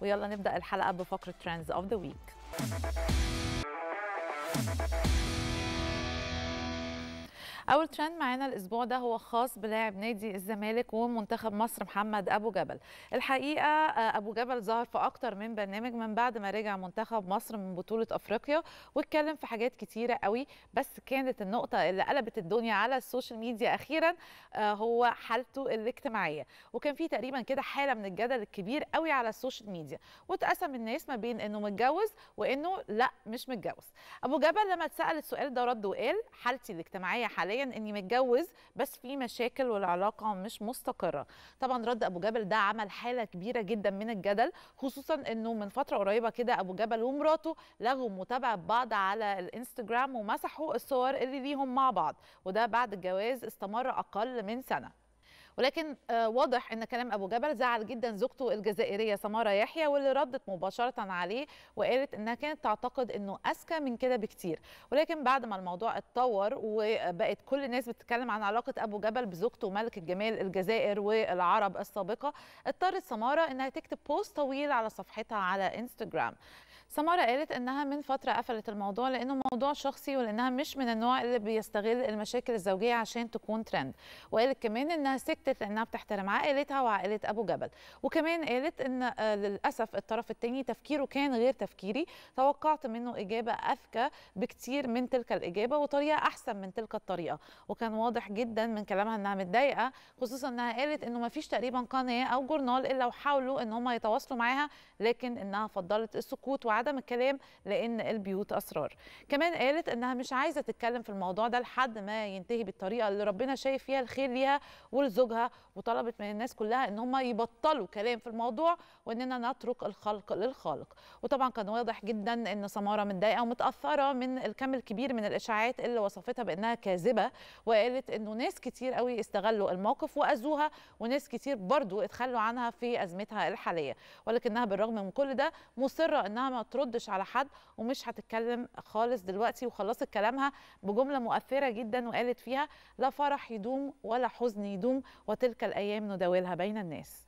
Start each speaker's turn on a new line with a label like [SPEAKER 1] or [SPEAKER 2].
[SPEAKER 1] ويلا نبدا الحلقه بفقره ترندز اوف ذا ويك اول ترند معانا الاسبوع ده هو خاص بلاعب نادي الزمالك ومنتخب مصر محمد ابو جبل الحقيقه آه، ابو جبل ظهر في اكتر من برنامج من بعد ما رجع منتخب مصر من بطوله افريقيا واتكلم في حاجات كتيره قوي بس كانت النقطه اللي قلبت الدنيا على السوشيال ميديا اخيرا آه، هو حالته الاجتماعيه وكان في تقريبا كده حاله من الجدل الكبير قوي على السوشيال ميديا واتقسم الناس ما بين انه متجوز وانه لا مش متجوز ابو جبل لما اتسال السؤال ده رد وقال حالتي الاجتماعيه حاليا حاليا اني متجوز بس في مشاكل والعلاقه مش مستقره طبعا رد ابو جبل ده عمل حاله كبيره جدا من الجدل خصوصا انه من فتره قريبه كده ابو جبل ومراته لغوا متابعه بعض على الانستجرام ومسحوا الصور اللي ليهم مع بعض وده بعد الجواز استمر اقل من سنه ولكن آه، واضح ان كلام ابو جبل زعل جدا زوجته الجزائريه سماره يحيى واللي ردت مباشره عليه وقالت انها كانت تعتقد انه اذكى من كده بكتير ولكن بعد ما الموضوع اتطور وبقت كل الناس بتتكلم عن علاقه ابو جبل بزوجته ملك الجمال الجزائر والعرب السابقه اضطرت سماره انها تكتب بوست طويل على صفحتها على انستغرام سمارة قالت انها من فترة قفلت الموضوع لانه موضوع شخصي ولانها مش من النوع اللي بيستغل المشاكل الزوجية عشان تكون ترند وقالت كمان انها سكتت لانها بتحترم عائلتها وعائلة ابو جبل وكمان قالت ان آه، للاسف الطرف التاني تفكيره كان غير تفكيري توقعت منه اجابة اذكى بكتير من تلك الاجابة وطريقة احسن من تلك الطريقة وكان واضح جدا من كلامها انها متضايقة خصوصا انها قالت انه مفيش تقريبا قناة او جورنال الا وحاولوا ان هم يتواصلوا معاها لكن انها فضلت السكوت وعدم الكلام لان البيوت اسرار كمان قالت انها مش عايزه تتكلم في الموضوع ده لحد ما ينتهي بالطريقه اللي ربنا شايف فيها الخير ليها ولزوجها وطلبت من الناس كلها ان هم يبطلوا كلام في الموضوع واننا نترك الخلق للخالق وطبعا كان واضح جدا ان سماره متضايقه ومتاثره من الكم الكبير من الاشاعات اللي وصفتها بانها كاذبه وقالت انه ناس كتير قوي استغلوا الموقف واذوها وناس كتير برضو اتخلوا عنها في ازمتها الحاليه ولكنها بالرغم من كل ده مصره انها ما تردش على حد ومش هتتكلم خالص دلوقتي وخلصت كلامها بجمله مؤثره جدا وقالت فيها لا فرح يدوم ولا حزن يدوم وتلك الايام نداولها بين الناس